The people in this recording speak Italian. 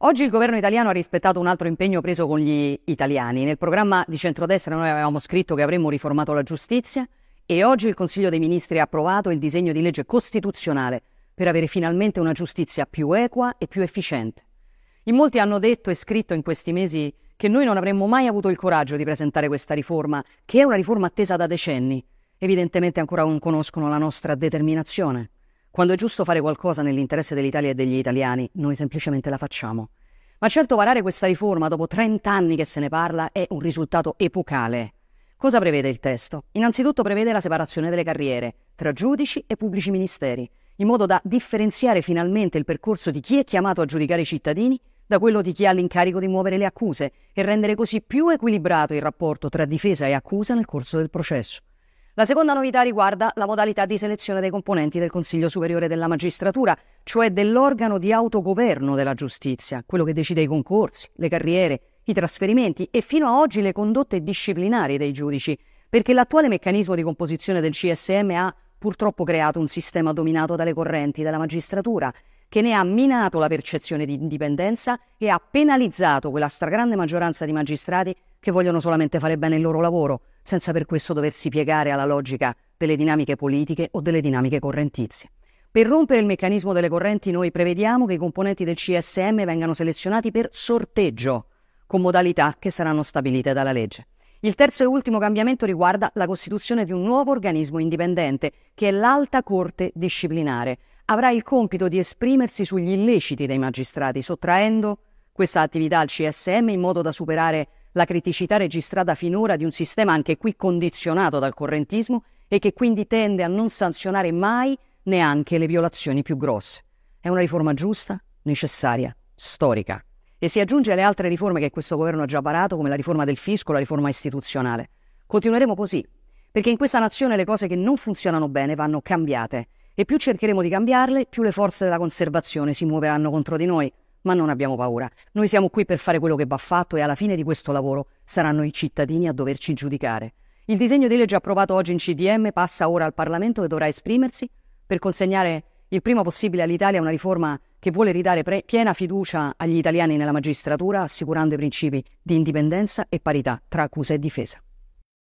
Oggi il governo italiano ha rispettato un altro impegno preso con gli italiani. Nel programma di centrodestra noi avevamo scritto che avremmo riformato la giustizia e oggi il Consiglio dei Ministri ha approvato il disegno di legge costituzionale per avere finalmente una giustizia più equa e più efficiente. In molti hanno detto e scritto in questi mesi che noi non avremmo mai avuto il coraggio di presentare questa riforma, che è una riforma attesa da decenni. Evidentemente ancora non conoscono la nostra determinazione. Quando è giusto fare qualcosa nell'interesse dell'Italia e degli italiani, noi semplicemente la facciamo. Ma certo varare questa riforma dopo 30 anni che se ne parla è un risultato epocale. Cosa prevede il testo? Innanzitutto prevede la separazione delle carriere tra giudici e pubblici ministeri, in modo da differenziare finalmente il percorso di chi è chiamato a giudicare i cittadini da quello di chi ha l'incarico di muovere le accuse e rendere così più equilibrato il rapporto tra difesa e accusa nel corso del processo. La seconda novità riguarda la modalità di selezione dei componenti del Consiglio Superiore della Magistratura, cioè dell'organo di autogoverno della giustizia, quello che decide i concorsi, le carriere, i trasferimenti e fino a oggi le condotte disciplinari dei giudici, perché l'attuale meccanismo di composizione del CSM ha purtroppo creato un sistema dominato dalle correnti della magistratura, che ne ha minato la percezione di indipendenza e ha penalizzato quella stragrande maggioranza di magistrati che vogliono solamente fare bene il loro lavoro, senza per questo doversi piegare alla logica delle dinamiche politiche o delle dinamiche correntizie. Per rompere il meccanismo delle correnti noi prevediamo che i componenti del CSM vengano selezionati per sorteggio, con modalità che saranno stabilite dalla legge. Il terzo e ultimo cambiamento riguarda la costituzione di un nuovo organismo indipendente, che è l'Alta Corte Disciplinare. Avrà il compito di esprimersi sugli illeciti dei magistrati, sottraendo questa attività al CSM in modo da superare la criticità registrata finora di un sistema anche qui condizionato dal correntismo e che quindi tende a non sanzionare mai neanche le violazioni più grosse. È una riforma giusta, necessaria, storica. E si aggiunge alle altre riforme che questo governo ha già parato, come la riforma del fisco, la riforma istituzionale. Continueremo così, perché in questa nazione le cose che non funzionano bene vanno cambiate e più cercheremo di cambiarle, più le forze della conservazione si muoveranno contro di noi ma non abbiamo paura. Noi siamo qui per fare quello che va fatto e alla fine di questo lavoro saranno i cittadini a doverci giudicare. Il disegno di legge approvato oggi in CDM passa ora al Parlamento che dovrà esprimersi per consegnare il prima possibile all'Italia una riforma che vuole ridare pre- piena fiducia agli italiani nella magistratura, assicurando i principi di indipendenza e parità tra accusa e difesa.